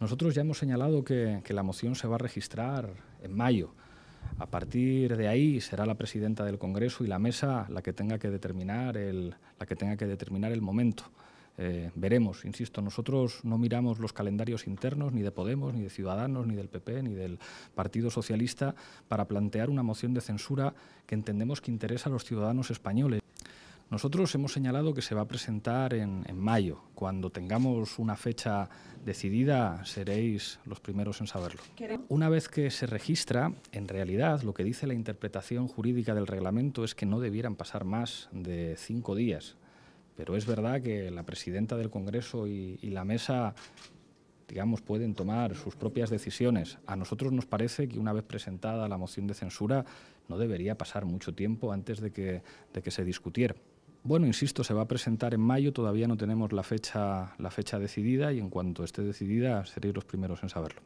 Nosotros ya hemos señalado que, la moción se va a registrar en mayo. A partir de ahí será la presidenta del Congreso y la mesa la que tenga que determinar el, la que tenga que determinar el momento. Eh, veremos, insisto, nosotros no miramos los calendarios internos ni de Podemos, ni de Ciudadanos, ni del PP, ni del Partido Socialista para plantear una moción de censura que entendemos que interesa a los ciudadanos españoles. Nosotros hemos señalado que se va a presentar en, mayo. Cuando tengamos una fecha decidida, seréis los primeros en saberlo. Una vez que se registra, en realidad lo que dice la interpretación jurídica del reglamento es que no debieran pasar más de cinco días. Pero es verdad que la presidenta del Congreso y, la mesa digamos, pueden tomar sus propias decisiones. A nosotros nos parece que una vez presentada la moción de censura no debería pasar mucho tiempo antes de que, de que se discutiera. Bueno, insisto, se va a presentar en mayo, todavía no tenemos la fecha, la fecha decidida y en cuanto esté decidida seréis los primeros en saberlo.